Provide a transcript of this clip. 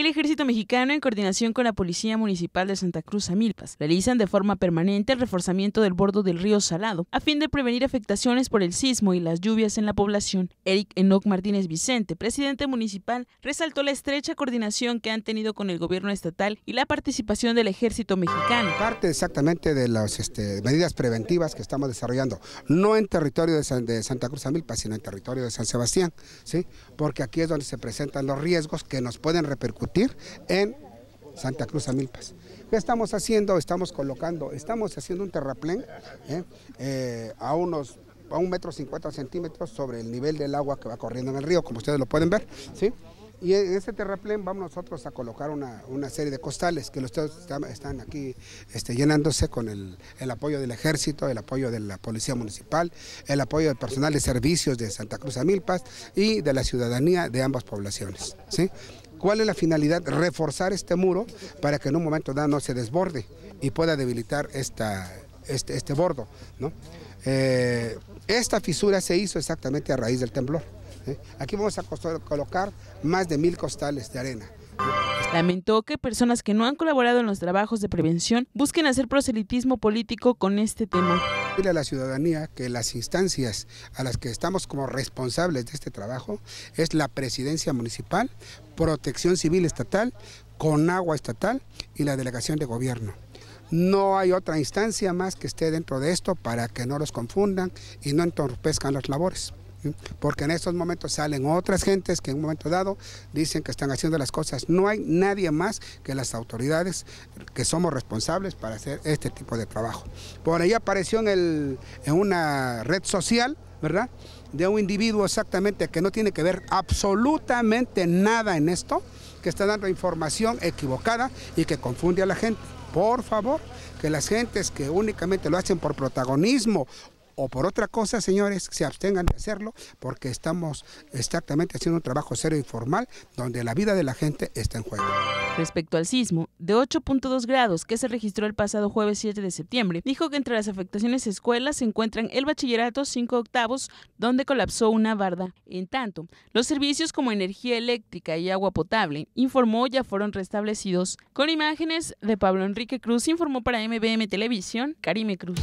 El ejército mexicano, en coordinación con la Policía Municipal de Santa Cruz Amilpas, realizan de forma permanente el reforzamiento del bordo del río Salado, a fin de prevenir afectaciones por el sismo y las lluvias en la población. Eric Enoc Martínez Vicente, presidente municipal, resaltó la estrecha coordinación que han tenido con el gobierno estatal y la participación del ejército mexicano. Parte exactamente de las este, medidas preventivas que estamos desarrollando, no en territorio de, de Santa Cruz Amilpas, sino en territorio de San Sebastián, ¿sí? porque aquí es donde se presentan los riesgos que nos pueden repercutir en Santa Cruz a milpas ¿Qué estamos haciendo? Estamos colocando, estamos haciendo un terraplén ¿eh? Eh, a unos a un metro cincuenta centímetros sobre el nivel del agua que va corriendo en el río, como ustedes lo pueden ver, ¿sí? Y en este terraplén vamos nosotros a colocar una, serie de costales que los están aquí este, llenándose con el, apoyo del ejército, el apoyo de la policía municipal, el apoyo del personal de servicios de Santa Cruz a milpas y de la ciudadanía de ambas poblaciones. ¿sí? ¿Cuál es la finalidad? Reforzar este muro para que en un momento dado no se desborde y pueda debilitar esta, este, este bordo. Eh, esta fisura se hizo exactamente a raíz del temblor. ¿eh? Aquí vamos a colocar más de mil costales de arena. Lamentó que personas que no han colaborado en los trabajos de prevención busquen hacer proselitismo político con este tema a la ciudadanía que las instancias a las que estamos como responsables de este trabajo es la presidencia municipal, protección civil estatal, Conagua estatal y la delegación de gobierno. No hay otra instancia más que esté dentro de esto para que no los confundan y no entorpezcan las labores porque en estos momentos salen otras gentes que en un momento dado dicen que están haciendo las cosas. No hay nadie más que las autoridades que somos responsables para hacer este tipo de trabajo. Por ahí apareció en, en una red social, ¿verdad? De un individuo exactamente que no tiene que ver absolutamente nada en esto, que está dando información equivocada y que confunde a la gente. Por favor, que las gentes que únicamente lo hacen por protagonismo o por otra cosa, señores, se abstengan de hacerlo porque estamos exactamente haciendo un trabajo serio y formal donde la vida de la gente está en juego. Respecto al sismo de 8.2 grados que se registró el pasado jueves 7 de septiembre, dijo que entre las afectaciones escuelas se encuentran el bachillerato 5 octavos, donde colapsó una barda. En tanto, los servicios como energía eléctrica y agua potable, informó, ya fueron restablecidos. Con imágenes de Pablo Enrique Cruz, informó para MBM Televisión, Karime Cruz.